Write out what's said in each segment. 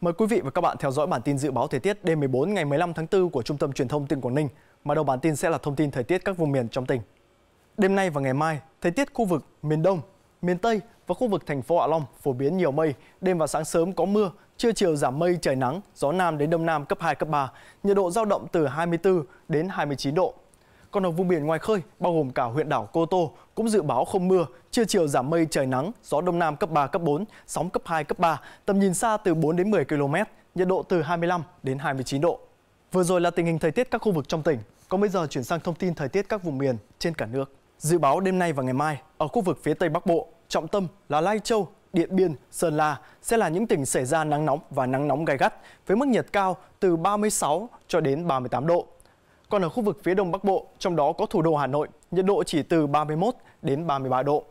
Mời quý vị và các bạn theo dõi bản tin dự báo thời tiết đêm 14 ngày 15 tháng 4 của Trung tâm Truyền thông tỉnh Quảng Ninh, mà đầu bản tin sẽ là thông tin thời tiết các vùng miền trong tỉnh. Đêm nay và ngày mai, thời tiết khu vực miền Đông, miền Tây và khu vực thành phố Hạ Long phổ biến nhiều mây, đêm và sáng sớm có mưa, trưa chiều giảm mây trời nắng, gió nam đến đông nam cấp 2 cấp 3, nhiệt độ dao động từ 24 đến 29 độ. Còn ở vùng biển ngoài khơi, bao gồm cả huyện đảo Cô Tô, cũng dự báo không mưa, trưa chiều giảm mây trời nắng, gió đông nam cấp 3, cấp 4, sóng cấp 2, cấp 3, tầm nhìn xa từ 4 đến 10 km, nhiệt độ từ 25 đến 29 độ. Vừa rồi là tình hình thời tiết các khu vực trong tỉnh. Còn bây giờ chuyển sang thông tin thời tiết các vùng miền trên cả nước. Dự báo đêm nay và ngày mai, ở khu vực phía Tây Bắc Bộ, trọng tâm là Lai Châu, Điện Biên, Sơn La sẽ là những tỉnh xảy ra nắng nóng và nắng nóng gai gắt với mức nhiệt cao từ 36 cho đến 38 độ. Còn ở khu vực phía đông bắc bộ, trong đó có thủ đô Hà Nội, nhiệt độ chỉ từ 31 đến 33 độ.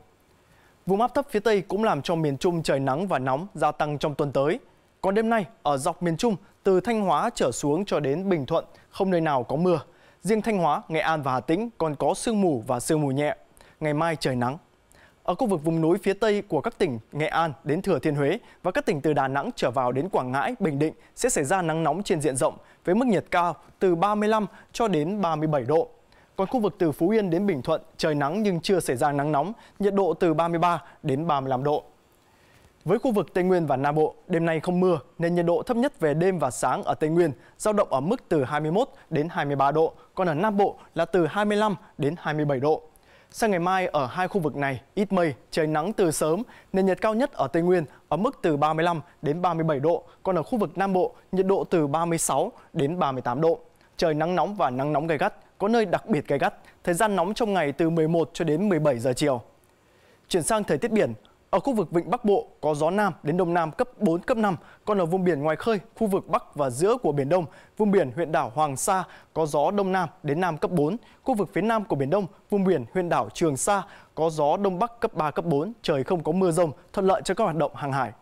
Vùng áp thấp phía Tây cũng làm cho miền Trung trời nắng và nóng gia tăng trong tuần tới. Còn đêm nay, ở dọc miền Trung, từ Thanh Hóa trở xuống cho đến Bình Thuận, không nơi nào có mưa. Riêng Thanh Hóa, Nghệ An và Hà Tĩnh còn có sương mù và sương mù nhẹ. Ngày mai trời nắng ở khu vực vùng núi phía Tây của các tỉnh Nghệ An đến Thừa Thiên Huế và các tỉnh từ Đà Nẵng trở vào đến Quảng Ngãi, Bình Định sẽ xảy ra nắng nóng trên diện rộng với mức nhiệt cao từ 35 cho đến 37 độ. Còn khu vực từ Phú Yên đến Bình Thuận trời nắng nhưng chưa xảy ra nắng nóng, nhiệt độ từ 33 đến 35 độ. Với khu vực Tây Nguyên và Nam Bộ, đêm nay không mưa nên nhiệt độ thấp nhất về đêm và sáng ở Tây Nguyên giao động ở mức từ 21 đến 23 độ, còn ở Nam Bộ là từ 25 đến 27 độ. Sang ngày mai ở hai khu vực này ít mây, trời nắng từ sớm, nền nhiệt cao nhất ở Tây Nguyên ở mức từ 35 đến 37 độ, còn ở khu vực Nam Bộ nhiệt độ từ 36 đến 38 độ. Trời nắng nóng và nắng nóng gay gắt, có nơi đặc biệt gay gắt, thời gian nóng trong ngày từ 11 cho đến 17 giờ chiều. Chuyển sang thời tiết biển, ở khu vực Vịnh Bắc Bộ có gió Nam đến Đông Nam cấp 4, cấp 5, còn ở vùng biển ngoài khơi, khu vực Bắc và giữa của Biển Đông, vùng biển huyện đảo Hoàng Sa có gió Đông Nam đến Nam cấp 4, khu vực phía Nam của Biển Đông, vùng biển huyện đảo Trường Sa có gió Đông Bắc cấp 3, cấp 4, trời không có mưa rông, thuận lợi cho các hoạt động hàng hải.